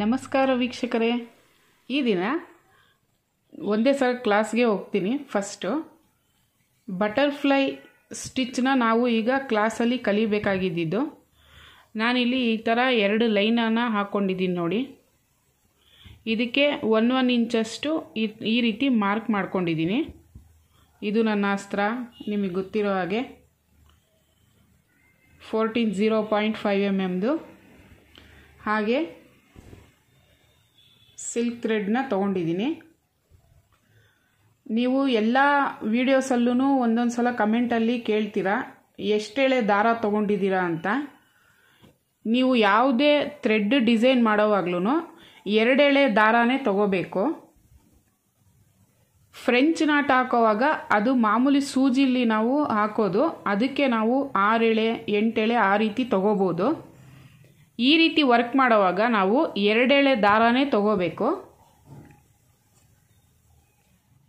ನಮಸ್ಕಾರ ವೀಕ್ಷಕರೇ ಈ ದಿನ ಒಂದೇ ಸಲ ಕ್ಲಾಸ್ಗೆ ಹೋಗ್ತೀನಿ ಫಸ್ಟು ಬಟರ್ಫ್ಲೈ ಸ್ಟಿಚ್ನ ನಾವು ಈಗ ಕ್ಲಾಸಲ್ಲಿ ಕಲಿಬೇಕಾಗಿದ್ದು ನಾನಿಲ್ಲಿ ಈ ಥರ ಎರಡು ಲೈನನ್ನು ಹಾಕ್ಕೊಂಡಿದ್ದೀನಿ ನೋಡಿ ಇದಕ್ಕೆ ಒನ್ ಒನ್ ಇಂಚಷ್ಟು ಈ ರೀತಿ ಮಾರ್ಕ್ ಮಾಡ್ಕೊಂಡಿದ್ದೀನಿ ಇದು ನನ್ನ ಅಸ್ತ್ರ ನಿಮಗೆ ಗೊತ್ತಿರೋ ಹಾಗೆ fourteen zero point five M ಎಮ್ದು ಹಾಗೆ ಸಿಲ್ಕ್ ಥ್ರೆಡ್ನ ತೊಗೊಂಡಿದ್ದೀನಿ ನೀವು ಎಲ್ಲ ವೀಡಿಯೋಸಲ್ಲೂ ಒಂದೊಂದು ಸಲ ಕಮೆಂಟಲ್ಲಿ ಕೇಳ್ತೀರಾ ಎಷ್ಟೇಳೆ ದಾರ ತೊಗೊಂಡಿದ್ದೀರಾ ಅಂತ ನೀವು ಯಾವುದೇ ಥ್ರೆಡ್ ಡಿಸೈನ್ ಮಾಡೋವಾಗ್ಲೂ ಎರಡೆಳೆ ದಾರಾನೇ ತಗೋಬೇಕು ಫ್ರೆಂಚ್ ನಾಟ್ ಹಾಕೋವಾಗ ಅದು ಮಾಮೂಲಿ ಸೂಜಿಲಿ ನಾವು ಹಾಕೋದು ಅದಕ್ಕೆ ನಾವು ಆರೆಳೆ ಎಂಟೆಳೆ ಆ ರೀತಿ ತಗೋಬೋದು ಈ ರೀತಿ ವರ್ಕ್ ಮಾಡುವಾಗ ನಾವು ಎರಡೆಳೆ ದಾರನೇ ತಗೋಬೇಕು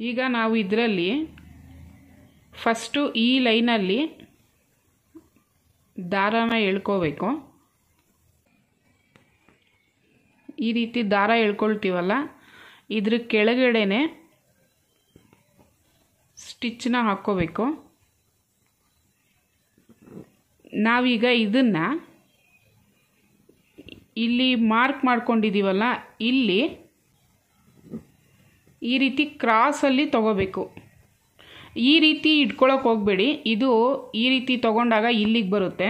ಈಗ ನಾವು ಇದರಲ್ಲಿ ಫಸ್ಟು ಈ ಲೈನಲ್ಲಿ ದಾರನ ಎಳ್ಕೋಬೇಕು ಈ ರೀತಿ ದಾರ ಎಳ್ಕೊಳ್ತೀವಲ್ಲ ಇದ್ರ ಕೆಳಗಡೆನೆ ಸ್ಟಿಚ್ನ ಹಾಕ್ಕೋಬೇಕು ನಾವೀಗ ಇದನ್ನು ಇಲ್ಲಿ ಮಾರ್ಕ್ ಮಾಡ್ಕೊಂಡಿದ್ದೀವಲ್ಲ ಇಲ್ಲಿ ಈ ರೀತಿ ಕ್ರಾಸಲ್ಲಿ ತಗೋಬೇಕು ಈ ರೀತಿ ಇಟ್ಕೊಳಕ್ಕೆ ಹೋಗಬೇಡಿ ಇದು ಈ ರೀತಿ ತೊಗೊಂಡಾಗ ಇಲ್ಲಿಗೆ ಬರುತ್ತೆ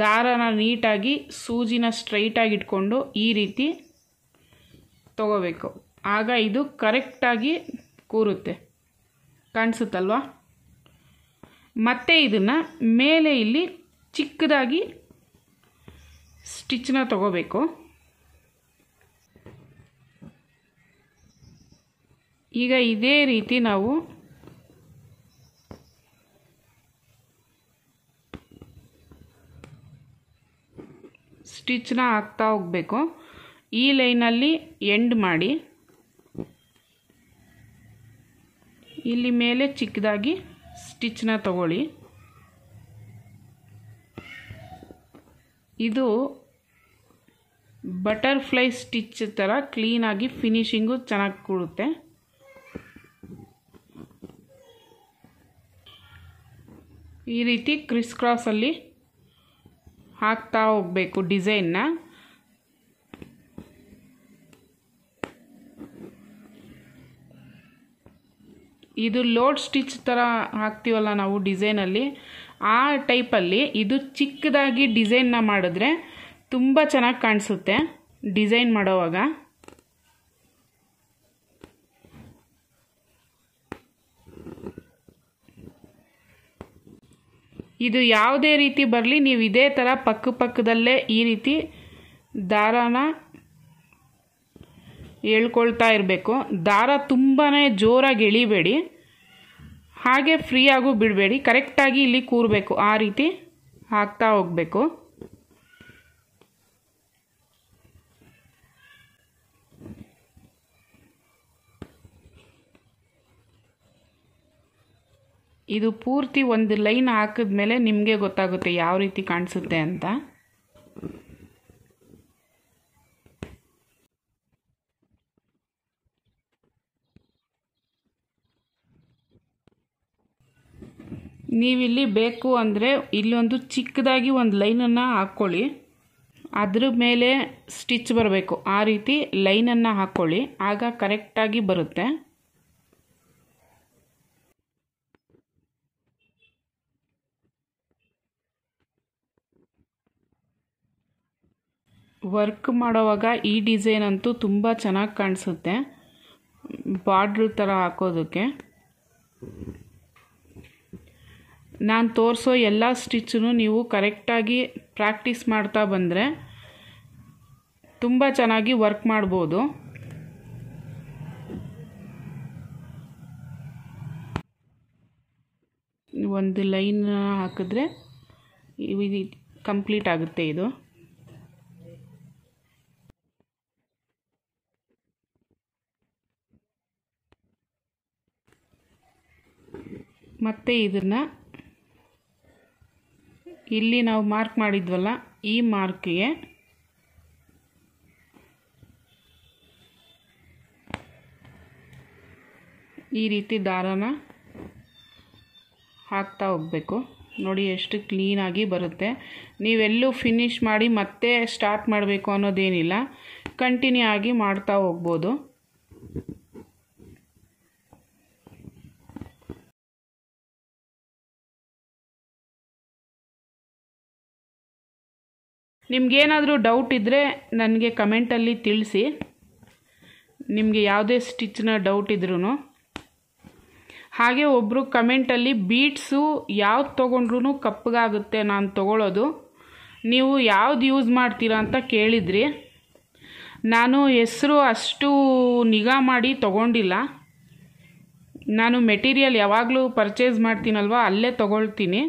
ದಾರನ ನೀಟಾಗಿ ಸೂಜಿನ ಸ್ಟ್ರೈಟಾಗಿ ಇಟ್ಕೊಂಡು ಈ ರೀತಿ ತಗೋಬೇಕು ಆಗ ಇದು ಕರೆಕ್ಟಾಗಿ ಕೂರುತ್ತೆ ಕಾಣಿಸುತ್ತಲ್ವಾ ಮತ್ತೆ ಇದನ್ನು ಮೇಲೆ ಇಲ್ಲಿ ಚಿಕ್ಕದಾಗಿ ಸ್ಟಿಚ್ನ ತಗೋಬೇಕು ಈಗ ಇದೇ ರೀತಿ ನಾವು ಸ್ಟಿಚ್ನ ಹಾಕ್ತಾ ಹೋಗಬೇಕು ಈ ಲೈನಲ್ಲಿ ಎಂಡ್ ಮಾಡಿ ಇಲ್ಲಿ ಮೇಲೆ ಚಿಕ್ಕದಾಗಿ ಸ್ಟಿಚ್ನ ತಗೊಳ್ಳಿ ಇದು ಬಟರ್ಫ್ಲೈ ಸ್ಟಿಚ್ ಥರ ಕ್ಲೀನಾಗಿ ಫಿನಿಶಿಂಗು ಚೆನ್ನಾಗಿ ಕೊಡುತ್ತೆ ಈ ರೀತಿ ಕ್ರಿಸ್ ಕ್ರಾಸಲ್ಲಿ ಹಾಕ್ತಾ ಹೋಗಬೇಕು ಡಿಸೈನ್ನ ಇದು ಲೋಡ್ ಸ್ಟಿಚ್ ಥರ ಹಾಕ್ತೀವಲ್ಲ ನಾವು ಡಿಸೈನಲ್ಲಿ ಆ ಟೈಪಲ್ಲಿ ಇದು ಚಿಕ್ಕದಾಗಿ ಡಿಸೈನ್ನ ಮಾಡಿದ್ರೆ ತುಂಬ ಚೆನ್ನಾಗಿ ಕಾಣಿಸುತ್ತೆ ಡಿಸೈನ್ ಮಾಡೋವಾಗ ಇದು ಯಾವುದೇ ರೀತಿ ಬರಲಿ ನೀವು ಇದೇ ಥರ ಪಕ್ಕ ಪಕ್ಕದಲ್ಲೇ ಈ ರೀತಿ ದಾರಾನ ಹೇಳ್ಕೊಳ್ತಾ ಇರಬೇಕು ದಾರ ತುಂಬಾ ಜೋರಾಗಿ ಎಳಿಬೇಡಿ ಹಾಗೆ ಫ್ರೀ ಆಗೂ ಬಿಡಬೇಡಿ ಕರೆಕ್ಟಾಗಿ ಇಲ್ಲಿ ಕೂರಬೇಕು ಆ ರೀತಿ ಹಾಕ್ತಾ ಹೋಗಬೇಕು ಇದು ಪೂರ್ತಿ ಒಂದು ಲೈನ್ ಹಾಕಿದ್ಮೇಲೆ ನಿಮಗೆ ಗೊತ್ತಾಗುತ್ತೆ ಯಾವ ರೀತಿ ಕಾಣಿಸುತ್ತೆ ಅಂತ ನೀವಿಲ್ಲಿ ಬೇಕು ಅಂದರೆ ಇಲ್ಲೊಂದು ಚಿಕ್ಕದಾಗಿ ಒಂದು ಲೈನನ್ನು ಹಾಕ್ಕೊಳ್ಳಿ ಅದ್ರ ಮೇಲೆ ಸ್ಟಿಚ್ ಬರಬೇಕು ಆ ರೀತಿ ಲೈನನ್ನು ಹಾಕ್ಕೊಳ್ಳಿ ಆಗ ಕರೆಕ್ಟಾಗಿ ಬರುತ್ತೆ ವರ್ಕ್ ಮಾಡೋವಾಗ ಈ ಡಿಸೈನ್ ಅಂತೂ ತುಂಬ ಚೆನ್ನಾಗಿ ಕಾಣಿಸುತ್ತೆ ಬಾರ್ಡ್ರ್ ಥರ ಹಾಕೋದಕ್ಕೆ ನಾನು ತೋರಿಸೋ ಎಲ್ಲ ಸ್ಟಿಚ್ಚನ್ನು ನೀವು ಕರೆಕ್ಟಾಗಿ ಪ್ರಾಕ್ಟೀಸ್ ಮಾಡ್ತಾ ಬಂದರೆ ತುಂಬ ಚೆನ್ನಾಗಿ ವರ್ಕ್ ಮಾಡ್ಬೋದು ಒಂದು ಲೈನ್ ಹಾಕಿದ್ರೆ ಕಂಪ್ಲೀಟ್ ಆಗುತ್ತೆ ಇದು ಮತ್ತೆ ಇದನ್ನು ಇಲ್ಲಿ ನಾವು ಮಾರ್ಕ್ ಮಾಡಿದ್ವಲ್ಲ ಈ ಮಾರ್ಕ್ಗೆ ಈ ರೀತಿ ದಾರನ ಹಾಕ್ತಾ ಹೋಗಬೇಕು ನೋಡಿ ಎಷ್ಟು ಕ್ಲೀನಾಗಿ ಬರುತ್ತೆ ನೀವೆಲ್ಲೂ ಫಿನಿಶ್ ಮಾಡಿ ಮತ್ತೆ ಸ್ಟಾರ್ಟ್ ಮಾಡಬೇಕು ಅನ್ನೋದೇನಿಲ್ಲ ಕಂಟಿನ್ಯೂ ಆಗಿ ಮಾಡ್ತಾ ಹೋಗ್ಬೋದು ನಿಮಗೇನಾದರೂ ಡೌಟ್ ಇದ್ದರೆ ನನಗೆ ಕಮೆಂಟಲ್ಲಿ ತಿಳಿಸಿ ನಿಮಗೆ ಯಾವುದೇ ಸ್ಟಿಚ್ನ ಡೌಟ್ ಇದ್ರೂ ಹಾಗೆ ಒಬ್ಬರು ಕಮೆಂಟಲ್ಲಿ ಬೀಟ್ಸು ಯಾವ್ದು ತೊಗೊಂಡ್ರೂ ಕಪ್ಪಗಾಗುತ್ತೆ ನಾನು ತೊಗೊಳ್ಳೋದು ನೀವು ಯಾವ್ದು ಯೂಸ್ ಮಾಡ್ತೀರಾ ಅಂತ ಕೇಳಿದ್ರಿ ನಾನು ಹೆಸರು ಅಷ್ಟು ನಿಗಾ ಮಾಡಿ ತೊಗೊಂಡಿಲ್ಲ ನಾನು ಮೆಟೀರಿಯಲ್ ಯಾವಾಗಲೂ ಪರ್ಚೇಸ್ ಮಾಡ್ತೀನಲ್ವ ಅಲ್ಲೇ ತೊಗೊಳ್ತೀನಿ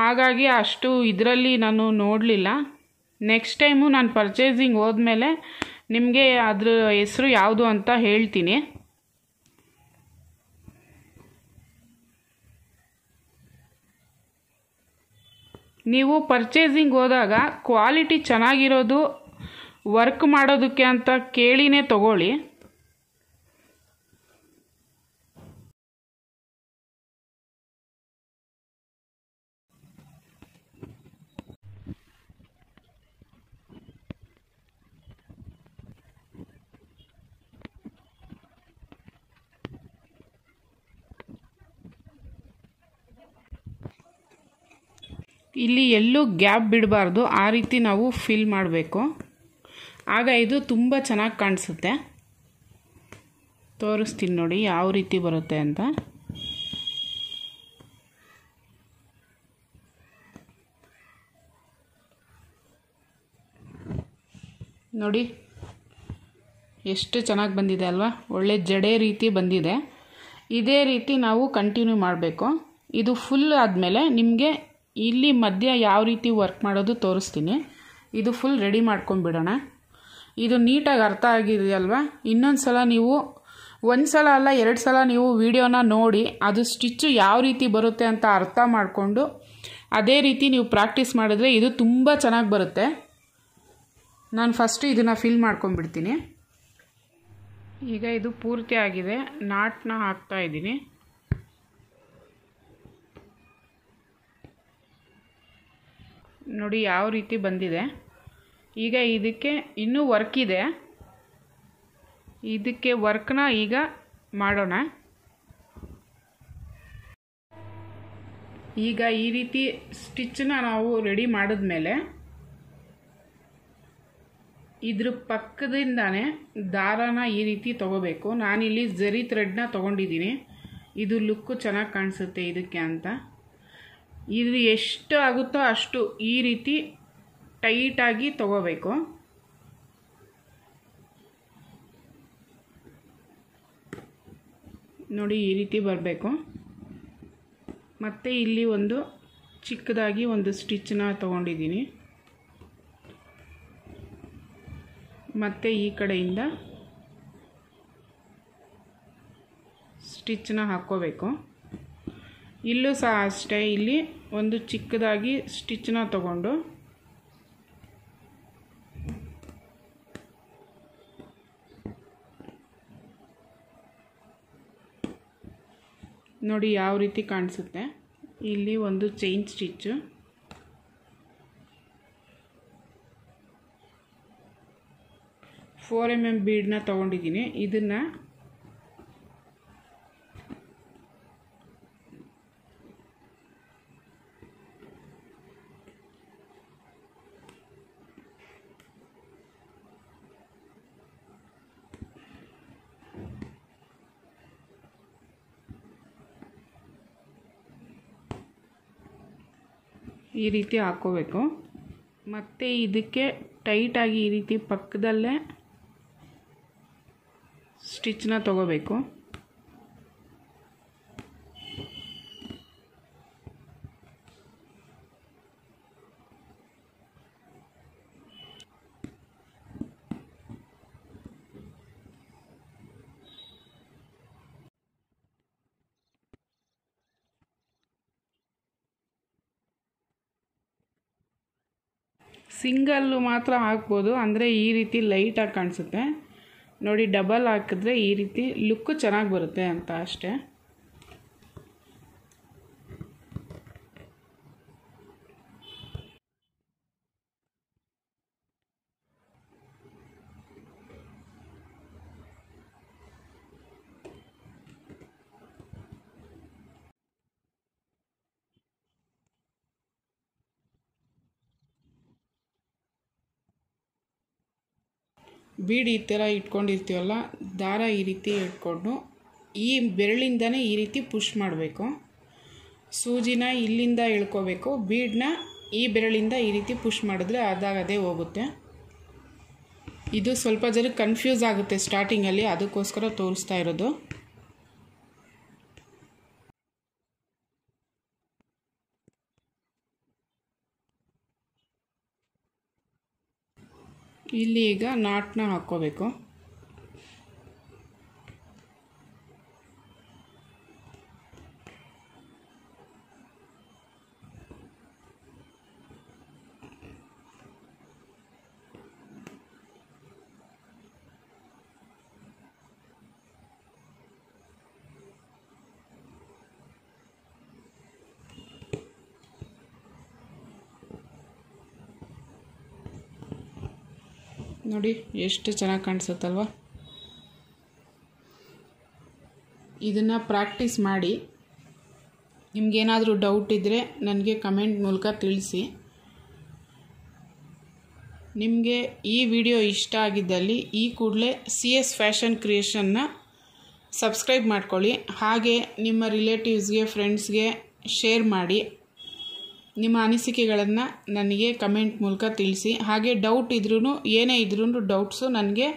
ಹಾಗಾಗಿ ಅಷ್ಟು ಇದರಲ್ಲಿ ನಾನು ನೋಡಲಿಲ್ಲ ನೆಕ್ಸ್ಟ್ ಟೈಮು ನಾನು ಪರ್ಚೇಸಿಂಗ್ ಹೋದ್ಮೇಲೆ ನಿಮಗೆ ಅದ್ರ ಹೆಸರು ಯಾವುದು ಅಂತ ಹೇಳ್ತೀನಿ ನೀವು ಪರ್ಚೇಸಿಂಗ್ ಹೋದಾಗ ಕ್ವಾಲಿಟಿ ಚೆನ್ನಾಗಿರೋದು ವರ್ಕ್ ಮಾಡೋದಕ್ಕೆ ಅಂತ ಕೇಳಿನೇ ತಗೊಳ್ಳಿ ಇಲ್ಲಿ ಎಲ್ಲೂ ಗ್ಯಾಪ್ ಬಿಡಬಾರ್ದು ಆ ರೀತಿ ನಾವು ಫಿಲ್ ಮಾಡಬೇಕು ಆಗ ಇದು ತುಂಬ ಚೆನ್ನಾಗಿ ಕಾಣಿಸುತ್ತೆ ತೋರಿಸ್ತೀನಿ ನೋಡಿ ಯಾವ ರೀತಿ ಬರುತ್ತೆ ಅಂತ ನೋಡಿ ಎಷ್ಟು ಚೆನ್ನಾಗಿ ಬಂದಿದೆ ಅಲ್ವಾ ಒಳ್ಳೆ ಜಡೆ ರೀತಿ ಬಂದಿದೆ ಇದೇ ರೀತಿ ನಾವು ಕಂಟಿನ್ಯೂ ಮಾಡಬೇಕು ಇದು ಫುಲ್ ಆದಮೇಲೆ ನಿಮಗೆ ಇಲ್ಲಿ ಮಧ್ಯ ಯಾವ ರೀತಿ ವರ್ಕ್ ಮಾಡೋದು ತೋರಿಸ್ತೀನಿ ಇದು ಫುಲ್ ರೆಡಿ ಮಾಡ್ಕೊಂಡ್ಬಿಡೋಣ ಇದು ನೀಟಾಗಿ ಅರ್ಥ ಆಗಿದೆಯಲ್ವಾ ಇನ್ನೊಂದು ಸಲ ನೀವು ಒಂದು ಸಲ ಅಲ್ಲ ಎರಡು ಸಲ ನೀವು ವಿಡಿಯೋನ ನೋಡಿ ಅದು ಸ್ಟಿಚ್ಚು ಯಾವ ರೀತಿ ಬರುತ್ತೆ ಅಂತ ಅರ್ಥ ಮಾಡಿಕೊಂಡು ಅದೇ ರೀತಿ ನೀವು ಪ್ರಾಕ್ಟೀಸ್ ಮಾಡಿದ್ರೆ ಇದು ತುಂಬ ಚೆನ್ನಾಗಿ ಬರುತ್ತೆ ನಾನು ಫಸ್ಟು ಇದನ್ನು ಫಿಲ್ ಮಾಡ್ಕೊಂಡ್ಬಿಡ್ತೀನಿ ಈಗ ಇದು ಪೂರ್ತಿ ಆಗಿದೆ ನಾಟ್ನ ಹಾಕ್ತಾ ಇದ್ದೀನಿ ನೋಡಿ ಯಾವ ರೀತಿ ಬಂದಿದೆ ಈಗ ಇದಕ್ಕೆ ಇನ್ನೂ ವರ್ಕ್ ಇದೆ ಇದಕ್ಕೆ ವರ್ಕ್ನ ಈಗ ಮಾಡೋಣ ಈಗ ಈ ರೀತಿ ಸ್ಟಿಚ್ನ ನಾವು ರೆಡಿ ಮಾಡಿದ್ಮೇಲೆ ಇದ್ರ ಪಕ್ಕದಿಂದಾನೇ ದಾರನ ಈ ರೀತಿ ತೊಗೋಬೇಕು ನಾನಿಲ್ಲಿ ಜರಿ ಥ್ರೆಡ್ನ ತೊಗೊಂಡಿದ್ದೀನಿ ಇದು ಲುಕ್ಕು ಚೆನ್ನಾಗಿ ಕಾಣಿಸುತ್ತೆ ಇದಕ್ಕೆ ಅಂತ ಇದು ಎಷ್ಟು ಆಗುತ್ತೋ ಅಷ್ಟು ಈ ರೀತಿ ಟೈಟಾಗಿ ತಗೋಬೇಕು ನೋಡಿ ಈ ರೀತಿ ಬರಬೇಕು ಮತ್ತೆ ಇಲ್ಲಿ ಒಂದು ಚಿಕ್ಕದಾಗಿ ಒಂದು ಸ್ಟಿಚ್ನ ತೊಗೊಂಡಿದ್ದೀನಿ ಮತ್ತೆ ಈ ಕಡೆಯಿಂದ ಸ್ಟಿಚ್ನ ಹಾಕ್ಕೋಬೇಕು ಇಲ್ಲೂ ಸಹ ಅಷ್ಟೇ ಇಲ್ಲಿ ಒಂದು ಚಿಕ್ಕದಾಗಿ ಸ್ಟಿಚ್ನ ತಗೊಂಡು ನೋಡಿ ಯಾವ ರೀತಿ ಕಾಣಿಸುತ್ತೆ ಇಲ್ಲಿ ಒಂದು chain stitch four M M ಬೀಡನ್ನ ತೊಗೊಂಡಿದ್ದೀನಿ ಇದನ್ನು ಈ ರೀತಿ ಹಾಕ್ಕೋಬೇಕು ಮತ್ತು ಇದಕ್ಕೆ ಟೈಟಾಗಿ ಈ ರೀತಿ ಪಕ್ಕದಲ್ಲೇ ಸ್ಟಿಚ್ನ ತಗೋಬೇಕು ಸಿಂಗಲ್ಲು ಮಾತ್ರ ಹಾಕ್ಬೋದು ಅಂದರೆ ಈ ರೀತಿ ಲೈಟಾಗಿ ಕಾಣಿಸುತ್ತೆ ನೋಡಿ ಡಬಲ್ ಹಾಕಿದ್ರೆ ಈ ರೀತಿ ಲುಕ್ಕು ಚೆನ್ನಾಗಿ ಬರುತ್ತೆ ಅಂತ ಅಷ್ಟೆ ಬೀಡಿ ಈ ಥರ ಇಟ್ಕೊಂಡಿರ್ತೀವಲ್ಲ ದಾರ ಈ ರೀತಿ ಇಟ್ಕೊಂಡು ಈ ಬೆರಳಿಂದನೇ ಈ ರೀತಿ ಪುಷ್ ಮಾಡಬೇಕು ಸೂಜಿನ ಇಲ್ಲಿಂದ ಇಳ್ಕೋಬೇಕು ಬೀಡನ್ನ ಈ ಬೆರಳಿಂದ ಈ ರೀತಿ ಪುಷ್ ಮಾಡಿದ್ರೆ ಅದಾಗದೇ ಹೋಗುತ್ತೆ ಇದು ಸ್ವಲ್ಪ ಜನ ಕನ್ಫ್ಯೂಸ್ ಆಗುತ್ತೆ ಸ್ಟಾರ್ಟಿಂಗಲ್ಲಿ ಅದಕ್ಕೋಸ್ಕರ ತೋರಿಸ್ತಾ ಇರೋದು ಇಲ್ಲಿ ಈಗ ನಾಟ್ನ ಹಾಕ್ಕೋಬೇಕು ನೋಡಿ ಎಷ್ಟು ಚೆನ್ನಾಗಿ ಕಾಣಿಸುತ್ತಲ್ವ ಇದನ್ನು ಪ್ರಾಕ್ಟೀಸ್ ಮಾಡಿ ನಿಮಗೇನಾದರೂ ಡೌಟ್ ಇದ್ದರೆ ನನಗೆ ಕಮೆಂಟ್ ಮೂಲಕ ತಿಳಿಸಿ ನಿಮಗೆ ಈ ವಿಡಿಯೋ ಇಷ್ಟ ಆಗಿದ್ದಲ್ಲಿ ಈ ಕೂಡಲೇ ಸಿ ಎಸ್ ಫ್ಯಾಷನ್ ಕ್ರಿಯೇಷನ್ನ ಸಬ್ಸ್ಕ್ರೈಬ್ ಮಾಡ್ಕೊಳ್ಳಿ ಹಾಗೆ ನಿಮ್ಮ ರಿಲೇಟಿವ್ಸ್ಗೆ ಫ್ರೆಂಡ್ಸ್ಗೆ ಶೇರ್ ಮಾಡಿ ನಿಮ್ಮ ಅನಿಸಿಕೆಗಳನ್ನು ನನಗೆ ಕಮೆಂಟ್ ಮೂಲಕ ತಿಳಿಸಿ ಹಾಗೆ ಡೌಟ್ ಇದ್ರೂ ಏನೇ ಇದ್ರೂ ಡೌಟ್ಸು ನನಗೆ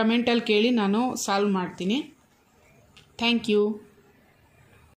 ಕಮೆಂಟಲ್ಲಿ ಕೇಳಿ ನಾನು ಸಾಲ್ವ್ ಮಾಡ್ತೀನಿ ಥ್ಯಾಂಕ್ ಯು